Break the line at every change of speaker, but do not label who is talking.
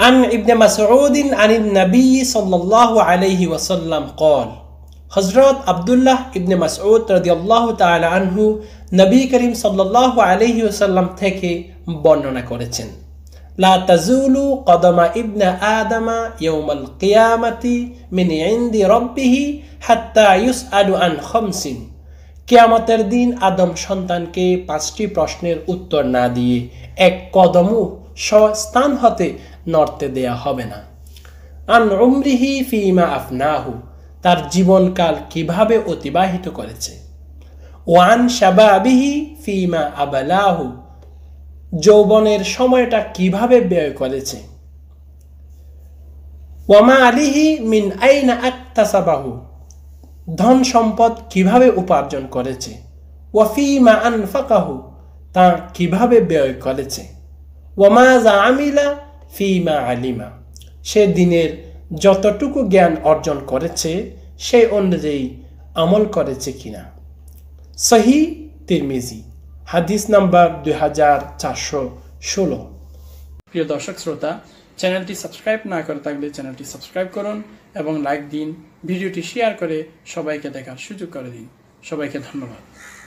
عن ابن مسعود عن النبي صلى الله عليه وسلم قال হজরত আবদুল্লাহ ইবনে মাসউদ রদিয়াল্লাহ তালা আনহু নবী করিম সাল্লাহ আলহি ওসাল্লাম থেকে বর্ণনা করেছেন লা তাজুলু কদমা ইবনে আদামা ইয়ৌমাল কিয়ামাতি মিন ইন্দি রব্বিহি হাত্তা ইউস আলু আন খমসিন কেয়ামতের দিন আদম সন্তানকে পাঁচটি প্রশ্নের উত্তর না দিয়ে এক কদমও স্থান হতে নর্তে দেয়া হবে না আন উমরিহি ফিমা আফনাহু তার জীবনকাল কিভাবে অতিবাহিত করেছে ওয়ান শাবাবিহি ফিমা আবালাহু যৌবনের সময়টা কিভাবে ব্যয় করেছে ওয়ামা আলিহি মিন আইনা আক্তাসাবাহু ধন সম্পদ কিভাবে উপার্জন করেছে ওয়াফিমা আনফাকাহু তা কিভাবে ব্যয় করেছে ওয়ামা আমিলা ফিমা আলিমা সে দিনের যতটুকু জ্ঞান অর্জন করেছে সেই অনুযায়ী আমল করেছে কিনা সহি তিরমিজি হাদিস নাম্বার দুই হাজার চারশো ষোলো
প্রিয় দর্শক শ্রোতা চ্যানেলটি সাবস্ক্রাইব না করে থাকলে চ্যানেলটি সাবস্ক্রাইব করুন এবং লাইক দিন ভিডিওটি শেয়ার করে সবাইকে দেখার সুযোগ করে দিন সবাইকে ধন্যবাদ